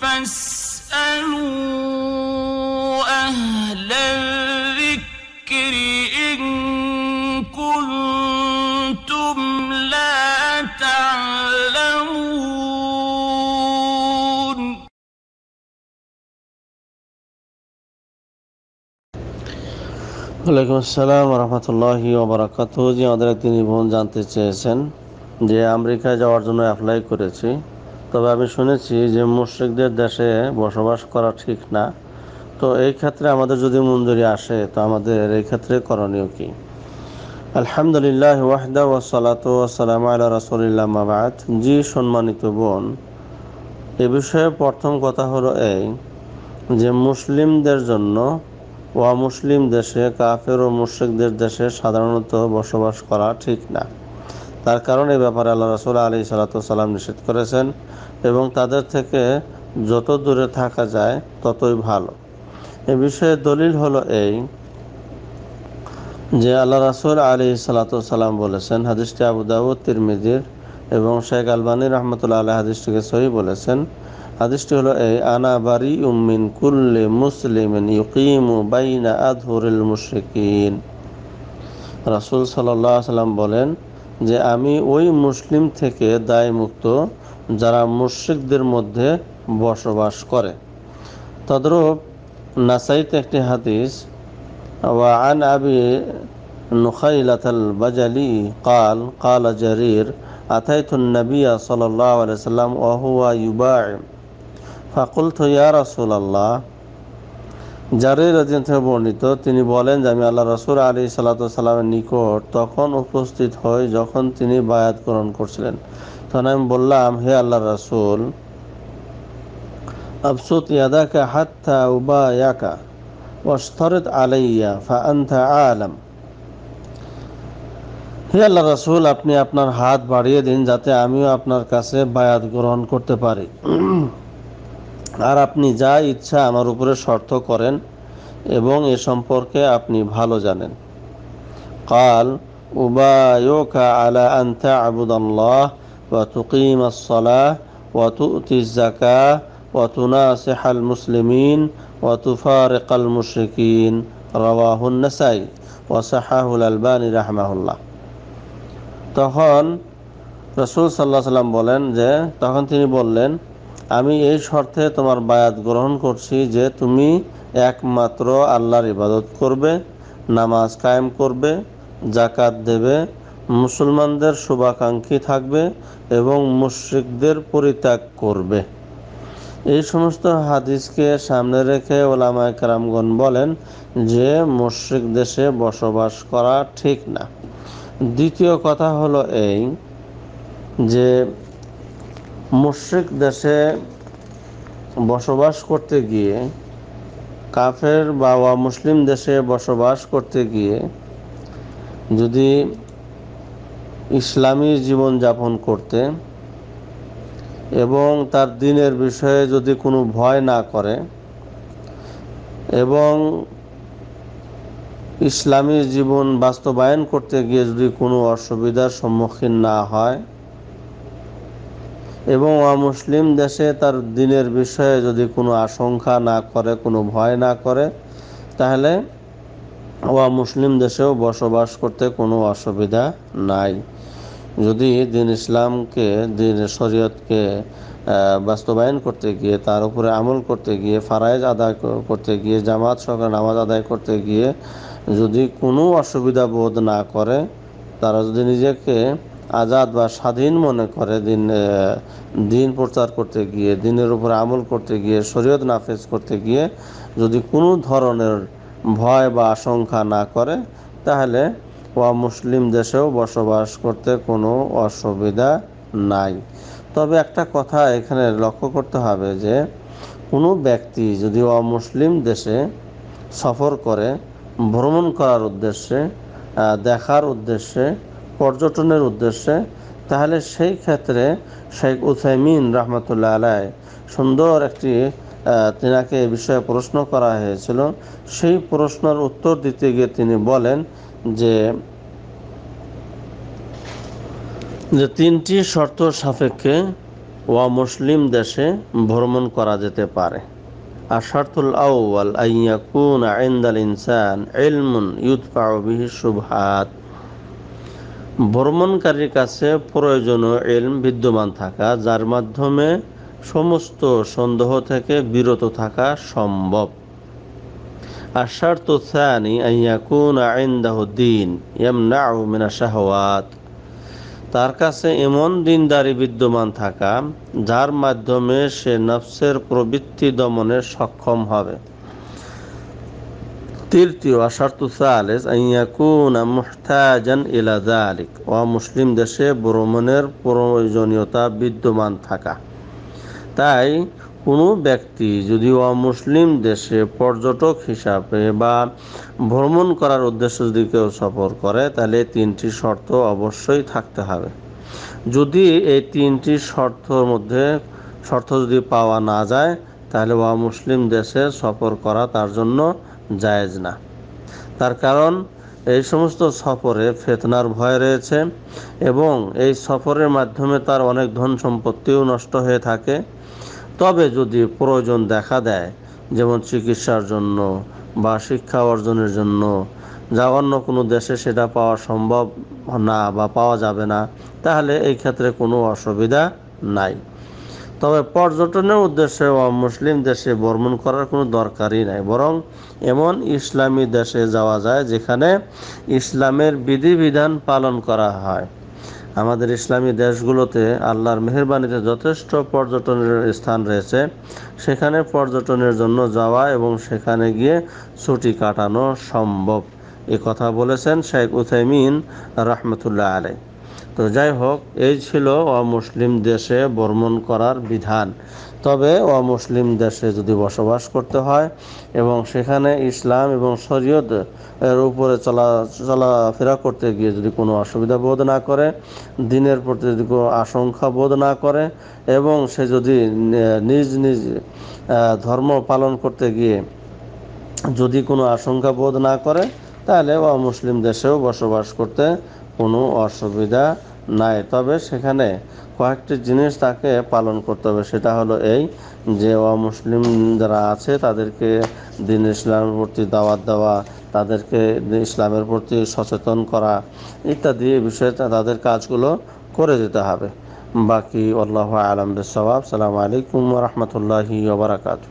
فاسألوا أهل ওয়ালাইকুম আসসালাম রহমতুল্লাহ ওবরাকাত যে আমাদের তিনি বোন জানতে চেয়েছেন যে আমেরিকায় যাওয়ার জন্য অ্যাপ্লাই করেছি তবে আমি শুনেছি যে মুশ্রিকদের দেশে বসবাস করা ঠিক না তো এই ক্ষেত্রে আমাদের যদি মঞ্জুরি আসে তো আমাদের এই ক্ষেত্রে করণীয় কি আলহামদুলিল্লাহ ওয়াহদা ওয়াসালাত ওয়াসালাম আল্লাহ রাসুলিল্লাহ মাবাদ জি সম্মানিত বোন এ বিষয়ে প্রথম কথা হলো এই যে মুসলিমদের জন্য মুসলিম দেশে কাফের ও মুশ্রিকদের দেশে সাধারণত বসবাস করা ঠিক না তার কারণে ব্যাপারে আল্লাহ রসুল আলী সালাতাম নিষেধ করেছেন এবং তাদের থেকে যত দূরে থাকা যায় ততই ভালো এ বিষয়ে দলিল হলো এই যে আল্লাহ রাসুল আলী সালাতাম বলেছেন হাদিসটি আবু দাউদ তিরমিজির এবং শেখ আলবানী রহমতুল্লাহ আল্লাহ হাদিসটিকে সহি বলেছেন হাদিসটি হলো এই আনা বারি উম্মিন কুল্লে মুসলিম ইউকিমু বাইনা আধুরিল মুশরিকিন রাসুল সাল্লাম বলেন যে আমি ওই মুসলিম থেকে দায়মুক্ত যারা মুশ্রিকদের মধ্যে বসবাস করে তদ্রুপ নাসাইতে একটি হাদিস ওয়ান আবি নুখাইলাতাল বাজালি কাল কাল জারির আথাইথুন নবিয়া সাল্লাল্লাহু আলাইহি সাল্লাম ওয়া হুয়া ইউবা ফাকুলতু ইয়া রাসূলুল্লাহ জারুই রাজিয়ান থেকে বর্ণিত তিনি বলেন যে আমি আল্লাহ রসুল আলী সাল্লামের নিকট তখন উপস্থিত হই যখন তিনি বায়াত গ্রহণ করছিলেন তখন আমি বললাম হে আল্লাহ রসুল আফসুত ইয়াদাকা হাত্তা উবা ইয়াকা ওয়াস্তরত আলাইয়া ফা আন্থা আলম হে আল্লাহ রসুল আপনি আপনার হাত বাড়িয়ে দিন যাতে আমিও আপনার কাছে বায়াত গ্রহণ করতে পারি আর আপনি যা ইচ্ছা আমার উপরে শর্ত করেন এবং এ সম্পর্কে আপনি ভালো জানেন কাল উবায়োকা আলা আন্তা আবুদাল্লাহ وتقيم الصلاة وتؤتي الزكاة وتناصح المسلمين وتفارق المشركين رواه النسائي وصححه الألباني رحمه الله তখন রাসূল সাল্লাল্লাহু আলাইহি ওয়াসাল্লাম বলেন যে তখন তিনি বললেন আমি এই শর্তে তোমার বায়াত গ্রহণ করছি যে তুমি একমাত্র আল্লাহর ইবাদত করবে নামাজ কায়েম করবে জাকাত দেবে মুসলমানদের শুভাকাঙ্ক্ষী থাকবে এবং মুশ্রিকদের পরিত্যাগ করবে এই সমস্ত হাদিসকে সামনে রেখে ওলামা কেরামগণ বলেন যে মুশ্রিক দেশে বসবাস করা ঠিক না দ্বিতীয় কথা হলো এই যে মুশ্রিক দেশে বসবাস করতে গিয়ে কাফের বা মুসলিম দেশে বসবাস করতে গিয়ে যদি ইসলামী জীবন যাপন করতে এবং তার দিনের বিষয়ে যদি কোনো ভয় না করে এবং ইসলামী জীবন বাস্তবায়ন করতে গিয়ে যদি কোনো অসুবিধার সম্মুখীন না হয় এবং অমুসলিম দেশে তার দিনের বিষয়ে যদি কোনো আশঙ্কা না করে কোনো ভয় না করে তাহলে মুসলিম দেশেও বসবাস করতে কোনো অসুবিধা নাই যদি দিন ইসলামকে দিন শরীয়তকে বাস্তবায়ন করতে গিয়ে তার উপরে আমল করতে গিয়ে ফারায়জ আদায় করতে গিয়ে জামাত সহকারে নামাজ আদায় করতে গিয়ে যদি কোনো অসুবিধা বোধ না করে তারা যদি নিজেকে আজাদ বা স্বাধীন মনে করে দিন দিন প্রচার করতে গিয়ে দিনের উপর আমল করতে গিয়ে শরীয়ত নাফেজ করতে গিয়ে যদি কোনো ধরনের ভয় বা আশঙ্কা না করে তাহলে ওয়া মুসলিম দেশেও বসবাস করতে কোনো অসুবিধা নাই তবে একটা কথা এখানে লক্ষ্য করতে হবে যে কোনো ব্যক্তি যদি অমুসলিম দেশে সফর করে ভ্রমণ করার উদ্দেশ্যে দেখার উদ্দেশ্যে পর্যটনের উদ্দেশ্যে তাহলে সেই ক্ষেত্রে শেখ উসাইমিন রহমতুল্লাহ আলাই সুন্দর একটি তেনাকে এ বিষয়ে প্রশ্ন করা হয়েছিল সেই প্রশ্নের উত্তর দিতে গিয়ে তিনি বলেন যে যে তিনটি শর্ত সাপেক্ষে ওয়া মুসলিম দেশে ভ্রমণ করা যেতে পারে আর শর্তুল আউ্বাল আইয়া কুন আইন্দাল ইনসান এলমুন ইউৎফা বিহি শুভাত ভ্রমণকারীর কাছে প্রয়োজনীয় এলম বিদ্যমান থাকা যার মাধ্যমে সমস্ত সন্দেহ থেকে বিরত থাকা সম্ভব তার কাছে এমন দিনদারি বিদ্যমান থাকা যার মাধ্যমে সে নফসের প্রবৃত্তি দমনে সক্ষম হবে তৃতীয় আশার্থ সালেস আইয়াকুনা মুহতাজান ইলা জালিক ও মুসলিম দেশে ভ্রমণের প্রয়োজনীয়তা বিদ্যমান থাকা তাই কোনো ব্যক্তি যদি অমুসলিম দেশে পর্যটক হিসাবে বা ভ্রমণ করার উদ্দেশ্য যদি কেউ সফর করে তাহলে তিনটি শর্ত অবশ্যই থাকতে হবে যদি এই তিনটি শর্তর মধ্যে শর্ত যদি পাওয়া না যায় তাহলে অমুসলিম দেশে সফর করা তার জন্য জায়েজ না তার কারণ এই সমস্ত সফরে ফেতনার ভয় রয়েছে এবং এই সফরের মাধ্যমে তার অনেক ধন সম্পত্তিও নষ্ট হয়ে থাকে তবে যদি প্রয়োজন দেখা দেয় যেমন চিকিৎসার জন্য বা শিক্ষা অর্জনের জন্য যা অন্য কোনো দেশে সেটা পাওয়া সম্ভব না বা পাওয়া যাবে না তাহলে এই ক্ষেত্রে কোনো অসুবিধা নাই তবে পর্যটনের উদ্দেশ্যে মুসলিম দেশে ভ্রমণ করার কোনো দরকারই নাই বরং এমন ইসলামী দেশে যাওয়া যায় যেখানে ইসলামের বিধিবিধান পালন করা হয় আমাদের ইসলামী দেশগুলোতে আল্লাহর মেহরবানিতে যথেষ্ট পর্যটনের স্থান রয়েছে সেখানে পর্যটনের জন্য যাওয়া এবং সেখানে গিয়ে ছুটি কাটানো সম্ভব এ কথা বলেছেন শেখ উথাইমিন রহমতুল্লাহ আলাই তো যাই হোক এই ছিল অমুসলিম দেশে ভ্রমণ করার বিধান তবে অমুসলিম দেশে যদি বসবাস করতে হয় এবং সেখানে ইসলাম এবং শরীয়ত এর উপরে চলা চলাফেরা করতে গিয়ে যদি কোনো অসুবিধা বোধ না করে দিনের প্রতি যদি কোনো আশঙ্কা বোধ না করে এবং সে যদি নিজ নিজ ধর্ম পালন করতে গিয়ে যদি কোনো আশঙ্কা বোধ না করে তাহলে অমুসলিম দেশেও বসবাস করতে কোনো অসুবিধা নাই তবে সেখানে কয়েকটি জিনিস তাকে পালন করতে হবে সেটা হলো এই যে অমুসলিম যারা আছে তাদেরকে দিন ইসলামের প্রতি দাওয়াত দেওয়া তাদেরকে ইসলামের প্রতি সচেতন করা ইত্যাদি এ বিষয়ে তাদের কাজগুলো করে যেতে হবে বাকি আল্লাহ আলমদের সবাব সালাম আলাইকুম রহমতুল্লাহি ওবরাকাতু